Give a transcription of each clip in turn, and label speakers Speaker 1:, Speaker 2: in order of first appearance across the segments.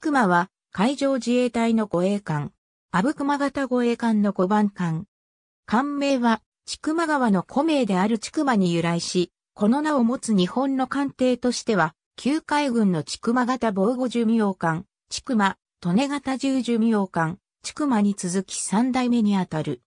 Speaker 1: 熊は海上自衛隊の護衛艦。阿武熊型護衛艦の5番艦。艦名は、千曲川の古名である千曲に由来し、この名を持つ日本の艦艇としては、旧海軍の千曲型防護寿命艦、千曲、利根型重寿命艦、千曲に続き3代目にあたる。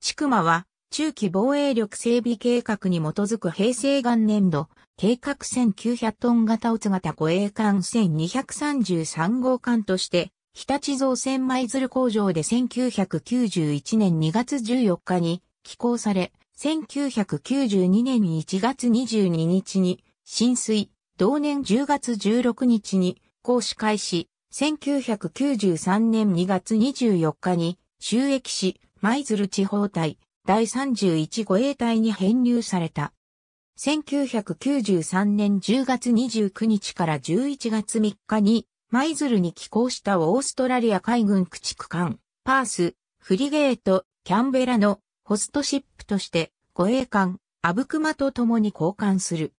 Speaker 1: 千曲は、中期防衛力整備計画に基づく平成元年度、計画1900トン型乙型護衛艦1233号艦として、日立造船舞鶴工場で1991年2月14日に寄港され、1992年1月22日に浸水、同年10月16日に行使開始、1993年2月24日に収益し、舞鶴地方隊、第31護衛隊に編入された。1993年10月29日から11月3日に、舞鶴に寄港したオーストラリア海軍駆逐艦、パース、フリゲート、キャンベラのホストシップとして護衛艦、アブクマと共に交換する。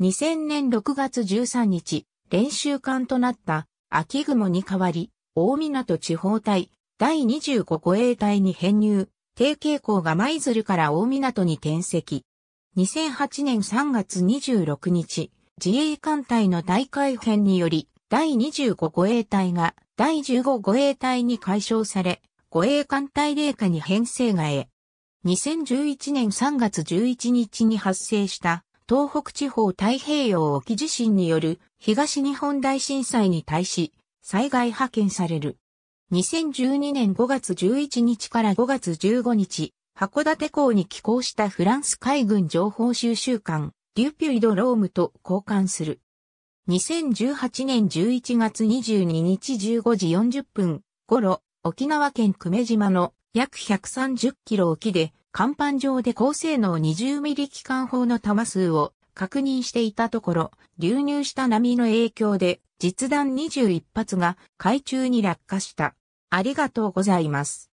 Speaker 1: 2000年6月13日、練習艦となった秋雲に代わり、大港地方隊、第25護衛隊に編入低傾向が舞鶴から大港に転籍。2008年3月26日、自衛艦隊の大改編により、第25護衛隊が第15護衛隊に解消され、護衛艦隊霊下に編成がえ、2011年3月11日に発生した東北地方太平洋沖地震による東日本大震災に対し災害派遣される。2012年5月11日から5月15日、函館港に寄港したフランス海軍情報収集艦、デュピュイド・ロームと交換する。2018年11月22日15時40分頃、沖縄県久米島の約130キロ沖で、甲板上で高性能20ミリ機関砲の弾数を確認していたところ、流入した波の影響で、実弾21発が海中に落下した。ありがとうございます。